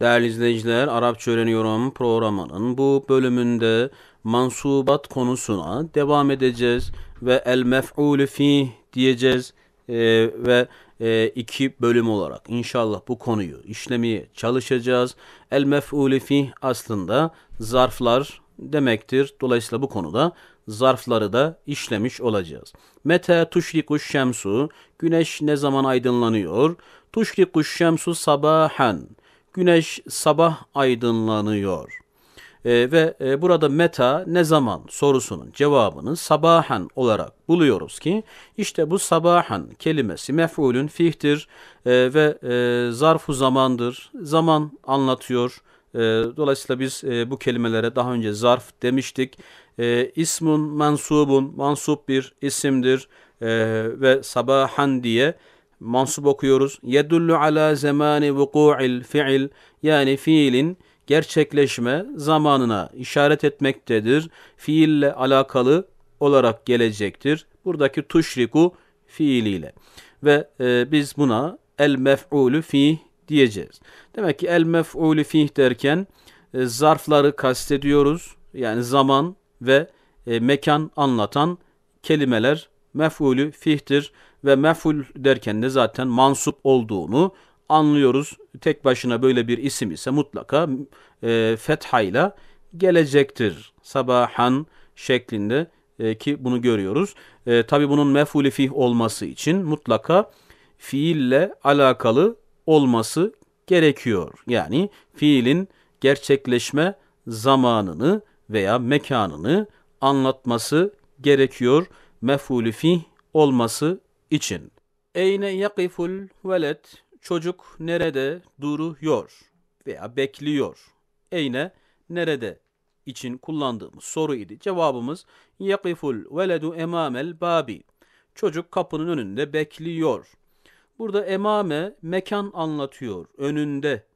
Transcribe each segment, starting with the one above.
Değerli izleyiciler, Arapça Öğreniyorum programının bu bölümünde mansubat konusuna devam edeceğiz ve el mef'ulü fi diyeceğiz ee, ve e, iki bölüm olarak inşallah bu konuyu işlemeye çalışacağız. El mef'ulü fi aslında zarflar demektir. Dolayısıyla bu konuda zarfları da işlemiş olacağız. Mete tuşriku şemsu, güneş ne zaman aydınlanıyor? Tuşriku şemsu sabahan güneş sabah aydınlanıyor. E, ve e, burada meta ne zaman sorusunun cevabını sabahen olarak buluyoruz ki işte bu sabahen kelimesi mef'ulün fihtir e, ve e, zarfu zamandır. Zaman anlatıyor. E, dolayısıyla biz e, bu kelimelere daha önce zarf demiştik. E, ismun mansubun mansup bir isimdir e, ve sabahen diye mansub okuyoruz. Yedullu ala zemani vuku'il fiil yani fiilin gerçekleşme zamanına işaret etmektedir. Fiille alakalı olarak gelecektir. Buradaki tuşriku fiiliyle ve e, biz buna el mef'ulü fih diyeceğiz. Demek ki el mef'ulü fih derken e, zarfları kastediyoruz. Yani zaman ve e, mekan anlatan kelimeler mef'ulü fihtir ve meful derken de zaten mansup olduğunu anlıyoruz. Tek başına böyle bir isim ise mutlaka e, fethayla gelecektir. Sabahan şeklinde e, ki bunu görüyoruz. E, Tabi bunun mef'ulü fih olması için mutlaka fiille alakalı olması gerekiyor. Yani fiilin gerçekleşme zamanını veya mekanını anlatması gerekiyor. Mef'ulü fih olması için. Eyne yakiful veled çocuk nerede duruyor veya bekliyor. Eyne nerede için kullandığımız soru idi. Cevabımız yakiful veledu emamel babi. Çocuk kapının önünde bekliyor. Burada emame mekan anlatıyor, önünde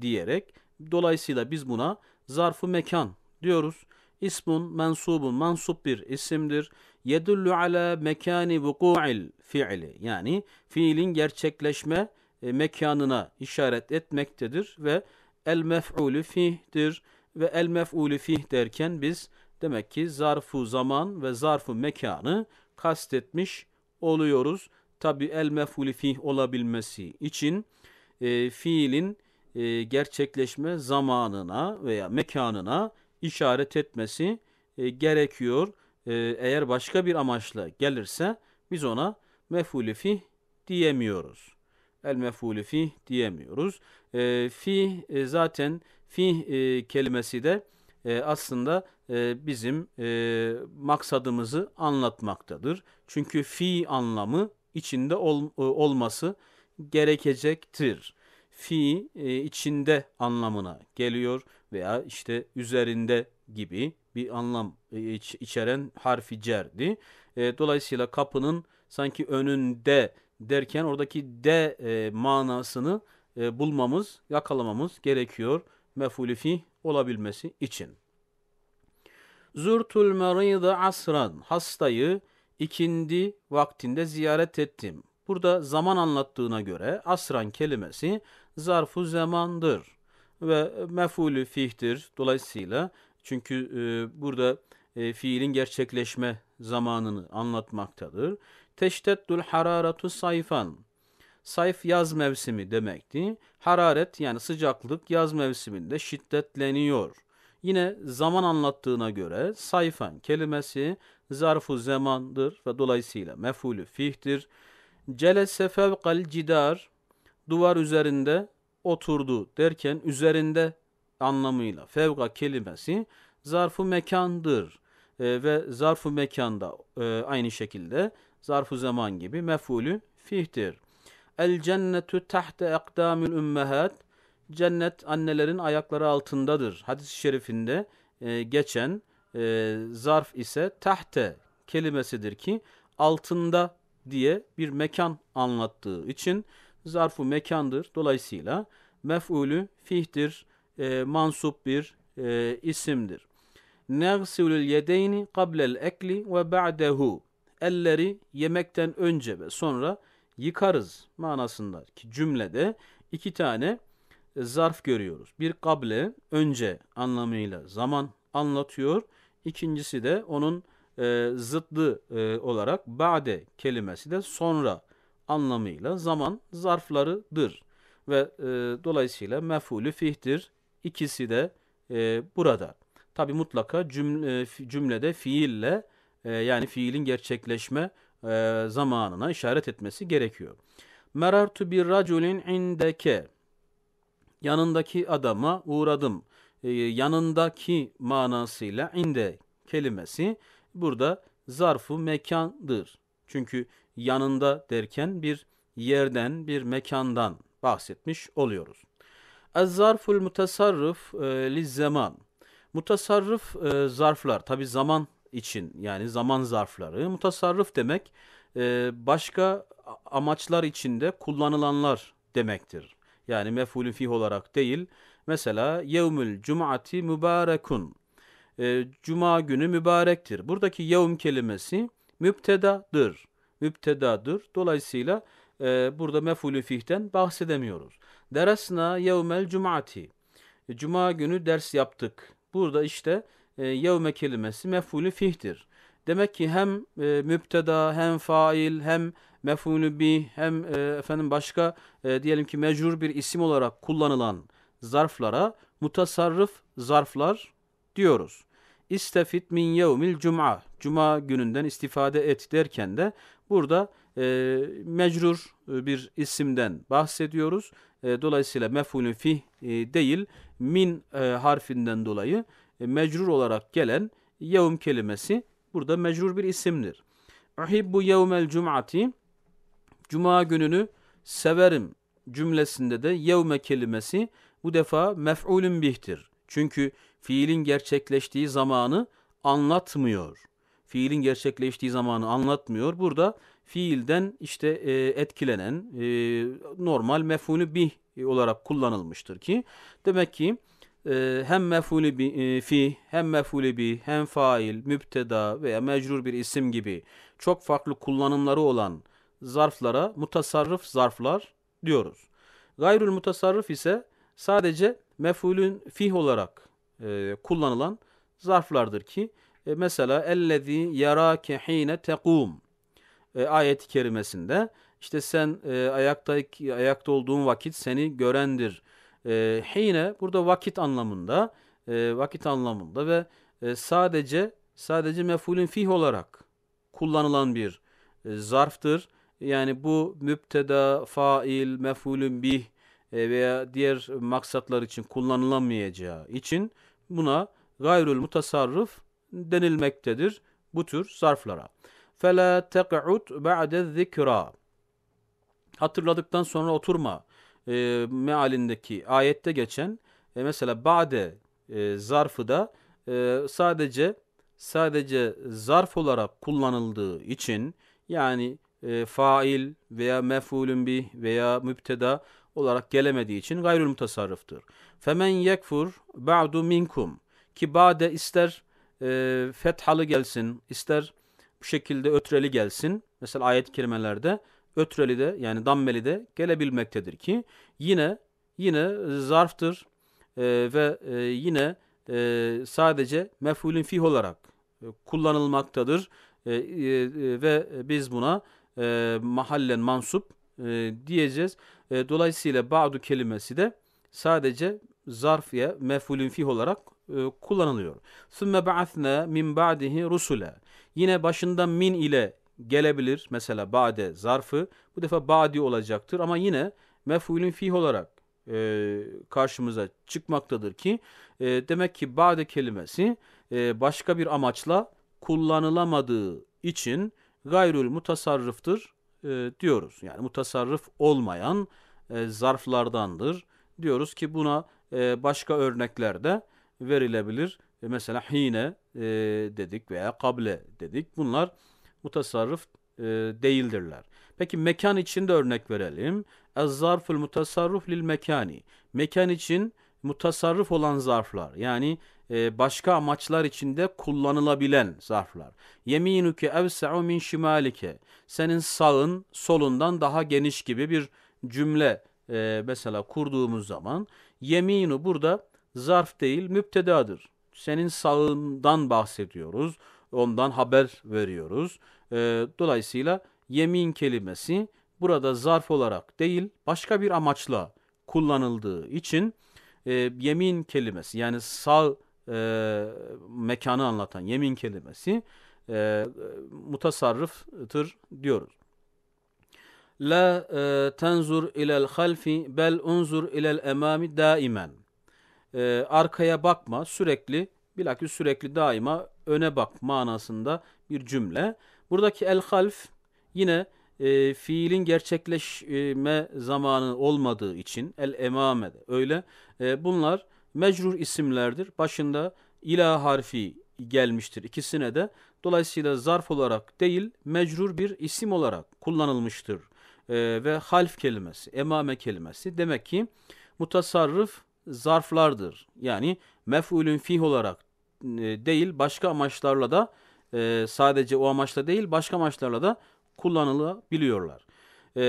diyerek. Dolayısıyla biz buna zarfı mekan diyoruz. İsmun mensubun mansup bir isimdir yedullu ala mekani vuku'il fiili yani fiilin gerçekleşme e, mekanına işaret etmektedir ve el mef'ulü fih'dir ve el mef'ulü fih derken biz demek ki zarfu zaman ve zarfu mekanı kastetmiş oluyoruz. Tabi el mef'ulü fih olabilmesi için e, fiilin e, gerçekleşme zamanına veya mekanına işaret etmesi e, gerekiyor. Ee, eğer başka bir amaçla gelirse biz ona mef'ulü fih diyemiyoruz. El mef'ulü fih diyemiyoruz. E, fih e, zaten fih e, kelimesi de e, aslında e, bizim e, maksadımızı anlatmaktadır. Çünkü fi anlamı içinde ol, e, olması gerekecektir. Fi e, içinde anlamına geliyor veya işte üzerinde gibi bir anlam e, iç, içeren harfi cerdi. E, dolayısıyla kapının sanki önünde derken oradaki de e, manasını e, bulmamız, yakalamamız gerekiyor mefulifi olabilmesi için. Zürtül meride asran hastayı ikindi vaktinde ziyaret ettim. Burada zaman anlattığına göre asran kelimesi zarfu zamandır ve mef'ulü fih'tir. Dolayısıyla çünkü e, burada e, fiilin gerçekleşme zamanını anlatmaktadır. Teşteddül hararatu sayfan. Sayf yaz mevsimi demekti. Hararet yani sıcaklık yaz mevsiminde şiddetleniyor. Yine zaman anlattığına göre sayfan kelimesi zarfu zamandır ve dolayısıyla mefulü fihtir. Celese fevkal cidar duvar üzerinde oturdu derken üzerinde anlamıyla fevka kelimesi zarfı mekandır. E, ve zarfı mekanda e, aynı şekilde zarfı zaman gibi mefulü fihtir. El cennetu tahte ekdamül ümmehat. Cennet annelerin ayakları altındadır. Hadis-i şerifinde e, geçen e, zarf ise tahte kelimesidir ki altında diye bir mekan anlattığı için zarfı mekandır. Dolayısıyla mef'ulü fihtir e, mansup bir e, isimdir. Negsilul yedeyni kablel ekli ve ba'dehu. Elleri yemekten önce ve sonra yıkarız manasında ki cümlede iki tane e, zarf görüyoruz. Bir kable önce anlamıyla zaman anlatıyor. İkincisi de onun e, zıttı e, olarak ba'de kelimesi de sonra anlamıyla zaman zarflarıdır ve e, dolayısıyla mef'ulü fihtir İkisi de e, burada. Tabi mutlaka cümle, cümlede fiille e, yani fiilin gerçekleşme e, zamanına işaret etmesi gerekiyor. Merartu bir raculin indeke. Yanındaki adama uğradım. E, yanındaki manasıyla inde kelimesi burada zarfı mekandır. Çünkü yanında derken bir yerden, bir mekandan bahsetmiş oluyoruz. El-Zarful Mutasarrif e, li zaman. Mutasarrif e, zarflar tabi zaman için yani zaman zarfları. Mutasarrif demek e, başka amaçlar içinde kullanılanlar demektir. Yani mefulün fih olarak değil. Mesela yevmül cum'ati mübarekun. E, Cuma günü mübarektir. Buradaki yevm kelimesi mübtedadır, mübtedadır. Dolayısıyla e, burada mefulü fihten bahsedemiyoruz. Deresna yevmel cumati. Cuma günü ders yaptık. Burada işte e, yevme kelimesi mef'ulü fih'tir. Demek ki hem e, müpteda hem fail hem mef'ulü bi, hem e, efendim başka e, diyelim ki mecrur bir isim olarak kullanılan zarflara mutasarrıf zarflar diyoruz. İstefit min yevmil cuma. Cuma gününden istifade et derken de burada e, mecrur e, bir isimden bahsediyoruz e, dolayısıyla mef'ulün fih e, değil min e, harfinden dolayı e, mecrur olarak gelen yevm kelimesi burada mecrur bir isimdir. Uhibbu yevmel cum'ati Cuma gününü severim cümlesinde de yevme kelimesi bu defa mef'ulün bihtir. Çünkü fiilin gerçekleştiği zamanı anlatmıyor. Fiilin gerçekleştiği zamanı anlatmıyor. Burada fiilden işte e, etkilenen e, normal mef'ulü bi olarak kullanılmıştır ki demek ki e, hem mef'ulü bi, e, fi hem mef'ulü bi hem fail, mübteda veya mecrur bir isim gibi çok farklı kullanımları olan zarflara mutasarrıf zarflar diyoruz. Gayrül mutasarrıf ise sadece mef'ulün fih olarak e, kullanılan zarflardır ki e, mesela ellezî yerâke hîne tekûm e, ayet-i kerimesinde işte sen e, ayakta ayakta olduğun vakit seni görendir. E, hine burada vakit anlamında e, vakit anlamında ve e, sadece sadece mefulün fih olarak kullanılan bir e, zarftır. Yani bu mübteda fail, mefulün bih e, veya diğer maksatlar için kullanılamayacağı için buna gayrül mutasarrıf denilmektedir bu tür zarflara. فَلَا تَقْعُدْ بَعْدَ zikra. Hatırladıktan sonra oturma e, mealindeki ayette geçen e, mesela ba'de e, zarfı da e, sadece sadece zarf olarak kullanıldığı için yani e, fail veya mef'ulün bi veya müpteda olarak gelemediği için gayrül mutasarrıftır. Femen yekfur ba'du minkum ki ba'de ister e, fethalı gelsin ister bu şekilde ötreli gelsin. Mesela ayet-i kerimelerde ötreli de yani dammeli de gelebilmektedir ki yine yine zarftır e, ve e, yine e, sadece mef'ulün fih olarak e, kullanılmaktadır e, e, e ve biz buna e, mahallen mansup e, diyeceğiz. E, dolayısıyla ba'du kelimesi de sadece zarfiye mef'ulün fih olarak e, kullanılıyor. Sümme ba'athna min ba'dihi rusule. Yine başında min ile gelebilir. Mesela bade zarfı. Bu defa badi olacaktır ama yine mef'ulün fih olarak e, karşımıza çıkmaktadır ki e, demek ki bade kelimesi e, başka bir amaçla kullanılamadığı için gayrül mutasarrıftır e, diyoruz. Yani mutasarrıf olmayan e, zarflardandır diyoruz ki buna e, başka örnekler de verilebilir. E mesela hine e, dedik veya kable dedik. Bunlar mutasarrıf e, değildirler. Peki mekan için de örnek verelim. Ez-zarful mutasarruf lil mekani. Mekan için mutasarrıf olan zarflar yani e, başka amaçlar içinde kullanılabilen zarflar. Yeminuke evse'u min şimalike. Senin sağın solundan daha geniş gibi bir cümle e, mesela kurduğumuz zaman yeminu burada zarf değil müptedadır senin sağından bahsediyoruz. Ondan haber veriyoruz. E, dolayısıyla yemin kelimesi burada zarf olarak değil başka bir amaçla kullanıldığı için e, yemin kelimesi yani sağ e, mekanı anlatan yemin kelimesi e, mutasarrıftır diyoruz. La e, tenzur ilel halfi bel unzur ilel emami daimen e, arkaya bakma, sürekli bilakis sürekli daima öne bak manasında bir cümle. Buradaki el half yine e, fiilin gerçekleşme zamanı olmadığı için el emame de öyle. E, bunlar mecrur isimlerdir. Başında ila harfi gelmiştir ikisine de. Dolayısıyla zarf olarak değil mecrur bir isim olarak kullanılmıştır. E, ve half kelimesi, emame kelimesi. Demek ki mutasarrıf zarflardır. Yani mef'ulün fih olarak e, değil başka amaçlarla da e, sadece o amaçla değil başka amaçlarla da kullanılabiliyorlar. E,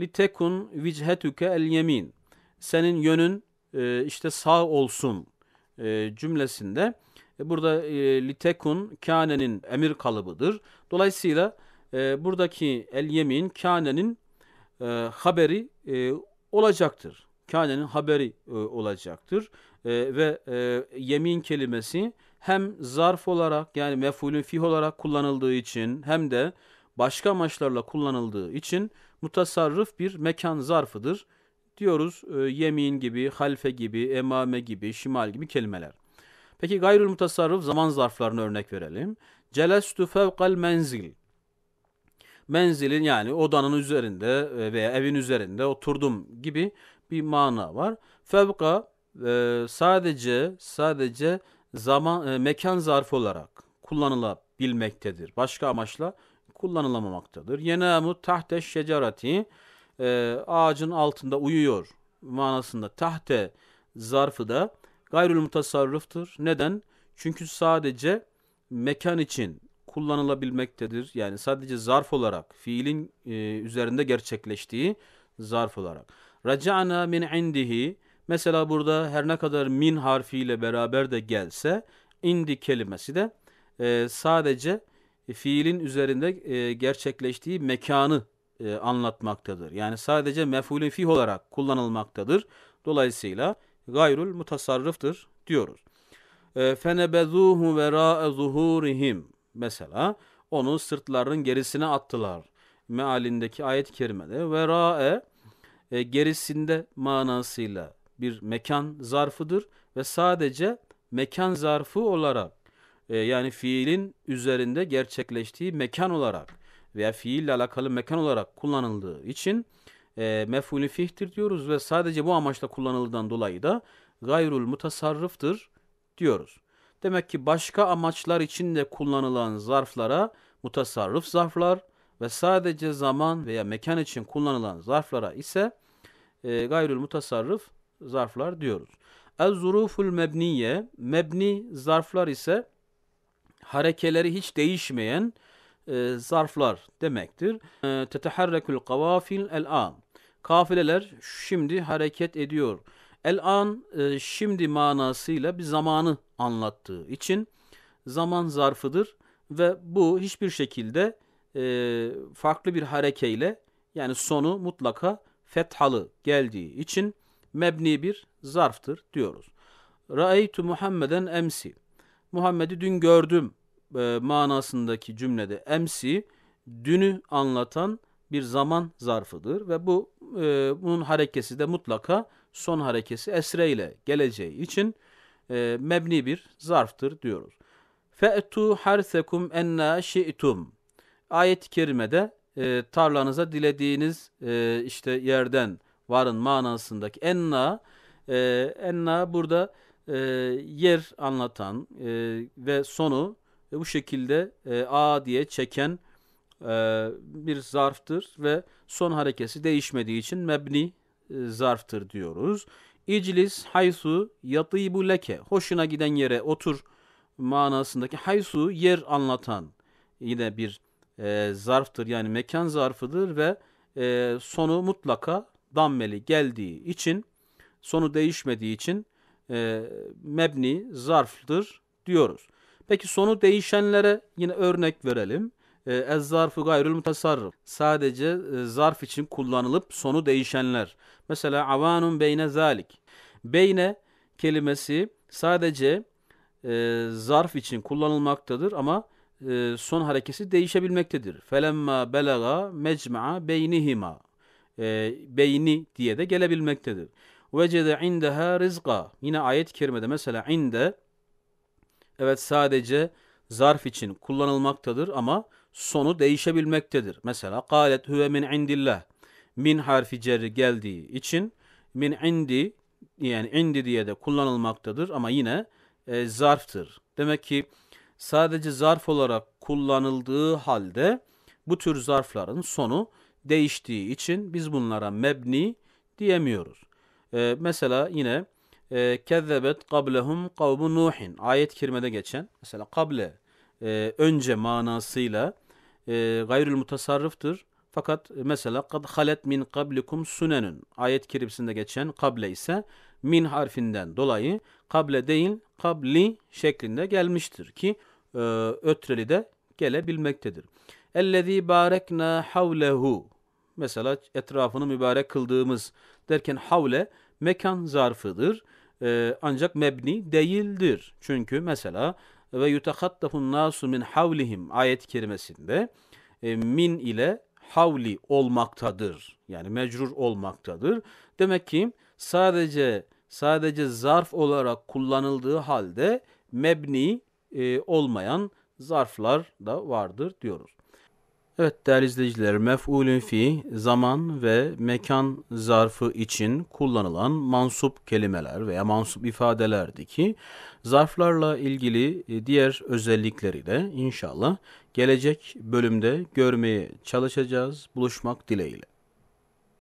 litekun vichetuke el yemin senin yönün e, işte sağ olsun e, cümlesinde e, burada e, litekun kânenin emir kalıbıdır. Dolayısıyla e, buradaki el yemin kane'nin e, haberi e, olacaktır kânenin haberi e, olacaktır. E, ve e, yemin kelimesi hem zarf olarak yani mefulün fih olarak kullanıldığı için hem de başka amaçlarla kullanıldığı için mutasarrıf bir mekan zarfıdır. Diyoruz e, yemin gibi, halfe gibi, emame gibi, şimal gibi kelimeler. Peki gayrül mutasarrıf zaman zarflarını örnek verelim. Celestü fevkal menzil. Menzilin yani odanın üzerinde e, veya evin üzerinde oturdum gibi bir mana var. Fevka e, sadece sadece zaman e, mekan zarfı olarak kullanılabilmektedir. Başka amaçla kullanılamamaktadır. Yenemu tahte şecerati e, ağacın altında uyuyor manasında tahte zarfı da gayrül mutasarrıftır. Neden? Çünkü sadece mekan için kullanılabilmektedir. Yani sadece zarf olarak fiilin e, üzerinde gerçekleştiği zarf olarak. Raca'na min indihi mesela burada her ne kadar min harfiyle beraber de gelse indi kelimesi de e, sadece fiilin üzerinde e, gerçekleştiği mekanı e, anlatmaktadır. Yani sadece mef'ulün fih olarak kullanılmaktadır. Dolayısıyla gayrul mutasarrıftır diyoruz. E, fenebezuhu vera zuhurihim mesela onu sırtlarının gerisine attılar mealindeki ayet-i kerimede vera'e e, gerisinde manasıyla bir mekan zarfıdır ve sadece mekan zarfı olarak e, yani fiilin üzerinde gerçekleştiği mekan olarak veya fiille alakalı mekan olarak kullanıldığı için e, mef'ulü fihtir diyoruz ve sadece bu amaçla kullanıldığından dolayı da gayrul mutasarrıftır diyoruz. Demek ki başka amaçlar için de kullanılan zarflara mutasarrıf zarflar, ve sadece zaman veya mekan için kullanılan zarflara ise e, gayrül mutasarrıf zarflar diyoruz. El zuruful mebniye, mebni zarflar ise harekeleri hiç değişmeyen e, zarflar demektir. E, Teteharrekül kavafil el an. Kafileler şimdi hareket ediyor. El an e, şimdi manasıyla bir zamanı anlattığı için zaman zarfıdır ve bu hiçbir şekilde e, farklı bir harekeyle yani sonu mutlaka fethalı geldiği için mebni bir zarftır diyoruz. Ra'eytu Muhammeden emsi. Muhammed'i dün gördüm e, manasındaki cümlede emsi dünü anlatan bir zaman zarfıdır ve bu e, bunun harekesi de mutlaka son harekesi esre ile geleceği için e, mebni bir zarftır diyoruz. Fe'tu harsekum enna şi'tum. Ayet-i kerimede e, tarlanıza dilediğiniz e, işte yerden varın manasındaki enna e, enna burada e, yer anlatan e, ve sonu e, bu şekilde e, a diye çeken e, bir zarftır ve son harekesi değişmediği için mebni e, zarftır diyoruz. İclis haysu yatibu leke hoşuna giden yere otur manasındaki haysu yer anlatan yine bir e, zarftır yani mekan zarfıdır ve e, sonu mutlaka dammeli geldiği için sonu değişmediği için e, mebni zarftır diyoruz. Peki sonu değişenlere yine örnek verelim. E, Ez zarfı gayrül mutasarrıf. Sadece e, zarf için kullanılıp sonu değişenler. Mesela avanun beyne zalik. Beyne kelimesi sadece e, zarf için kullanılmaktadır ama e, son harekesi değişebilmektedir. Felemma belaga mecma'a beynihima e, beyni diye de gelebilmektedir. Vecede indeha rizqa yine ayet-i kerimede mesela inde evet sadece zarf için kullanılmaktadır ama sonu değişebilmektedir. Mesela galet huve min indillah min harfi cerri geldiği için min indi yani indi diye de kullanılmaktadır ama yine e, zarftır. Demek ki sadece zarf olarak kullanıldığı halde bu tür zarfların sonu değiştiği için biz bunlara mebni diyemiyoruz. Ee, mesela yine e, kezzebet kablehum kavmu nuhin ayet kirmede geçen mesela kable e, önce manasıyla e, gayrül mutasarrıftır. Fakat mesela kad halet min kablikum sunenun ayet kiribsinde geçen kable ise min harfinden dolayı kable değil kabli şeklinde gelmiştir ki e, ötreli de gelebilmektedir. Ellezî bâreknâ havlehu mesela etrafını mübarek kıldığımız derken havle mekan zarfıdır. E, ancak mebni değildir. Çünkü mesela ve yutehattafun nasu min havlihim ayet-i kerimesinde e, min ile havli olmaktadır. Yani mecrur olmaktadır. Demek ki sadece sadece zarf olarak kullanıldığı halde mebni e, olmayan zarflar da vardır diyoruz. Evet değerli izleyiciler, mef'ulün fi zaman ve mekan zarfı için kullanılan mansup kelimeler veya mansup ifadelerdi ki zarflarla ilgili e, diğer özellikleri de inşallah gelecek bölümde görmeye çalışacağız. Buluşmak dileğiyle.